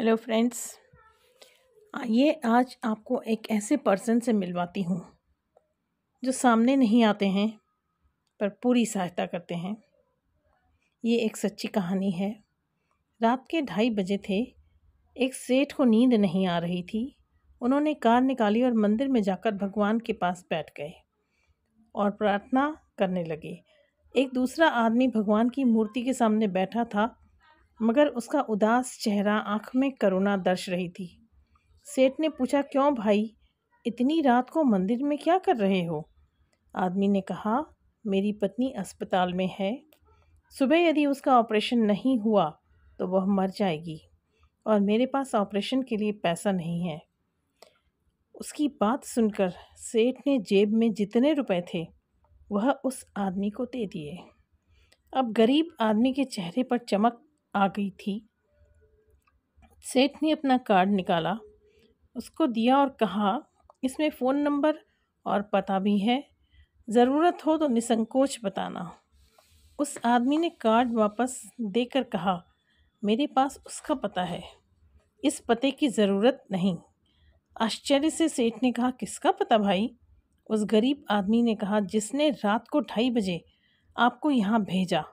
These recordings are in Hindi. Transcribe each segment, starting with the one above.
हेलो फ्रेंड्स आइए आज आपको एक ऐसे पर्सन से मिलवाती हूँ जो सामने नहीं आते हैं पर पूरी सहायता करते हैं ये एक सच्ची कहानी है रात के ढाई बजे थे एक सेठ को नींद नहीं आ रही थी उन्होंने कार निकाली और मंदिर में जाकर भगवान के पास बैठ गए और प्रार्थना करने लगे एक दूसरा आदमी भगवान की मूर्ति के सामने बैठा था मगर उसका उदास चेहरा आंख में करुणा दर्श रही थी सेठ ने पूछा क्यों भाई इतनी रात को मंदिर में क्या कर रहे हो आदमी ने कहा मेरी पत्नी अस्पताल में है सुबह यदि उसका ऑपरेशन नहीं हुआ तो वह मर जाएगी और मेरे पास ऑपरेशन के लिए पैसा नहीं है उसकी बात सुनकर सेठ ने जेब में जितने रुपए थे वह उस आदमी को दे दिए अब गरीब आदमी के चेहरे पर चमक आ गई थी सेठ ने अपना कार्ड निकाला उसको दिया और कहा इसमें फ़ोन नंबर और पता भी है ज़रूरत हो तो निसंकोच बताना उस आदमी ने कार्ड वापस देकर कहा मेरे पास उसका पता है इस पते की ज़रूरत नहीं आश्चर्य से सेठ ने कहा किसका पता भाई उस गरीब आदमी ने कहा जिसने रात को ढाई बजे आपको यहाँ भेजा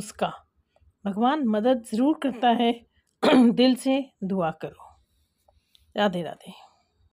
उसका भगवान मदद ज़रूर करता हम्म। है दिल से दुआ करो राधे राधे